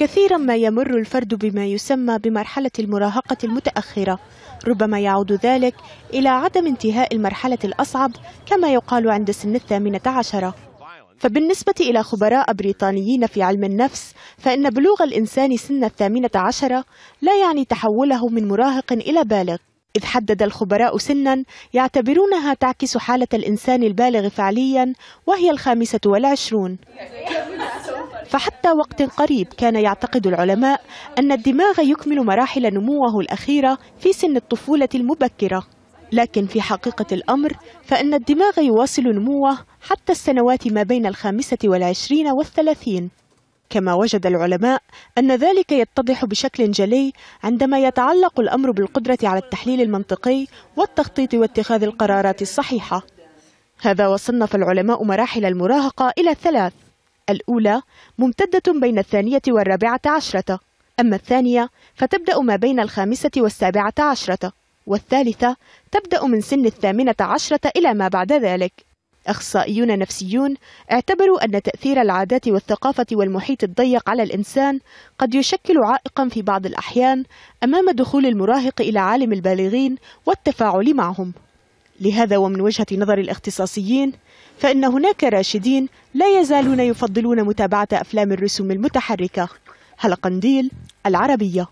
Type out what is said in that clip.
كثيرا ما يمر الفرد بما يسمى بمرحلة المراهقة المتأخرة ربما يعود ذلك إلى عدم انتهاء المرحلة الأصعب كما يقال عند سن الثامنة عشرة فبالنسبة إلى خبراء بريطانيين في علم النفس فإن بلوغ الإنسان سن الثامنة عشرة لا يعني تحوله من مراهق إلى بالغ إذ حدد الخبراء سنا يعتبرونها تعكس حالة الإنسان البالغ فعليا وهي الخامسة والعشرون فحتى وقت قريب كان يعتقد العلماء أن الدماغ يكمل مراحل نموه الأخيرة في سن الطفولة المبكرة لكن في حقيقة الأمر فإن الدماغ يواصل نموه حتى السنوات ما بين الخامسة والعشرين والثلاثين كما وجد العلماء أن ذلك يتضح بشكل جلي عندما يتعلق الأمر بالقدرة على التحليل المنطقي والتخطيط واتخاذ القرارات الصحيحة هذا وصنف العلماء مراحل المراهقة إلى ثلاث الأولى ممتدة بين الثانية والرابعة عشرة أما الثانية فتبدأ ما بين الخامسة والسابعة عشرة والثالثة تبدأ من سن الثامنة عشرة إلى ما بعد ذلك أخصائيون نفسيون اعتبروا أن تأثير العادات والثقافة والمحيط الضيق على الإنسان قد يشكل عائقا في بعض الأحيان أمام دخول المراهق إلى عالم البالغين والتفاعل معهم لهذا ومن وجهة نظر الاختصاصيين فإن هناك راشدين لا يزالون يفضلون متابعة أفلام الرسوم المتحركة هلقنديل العربية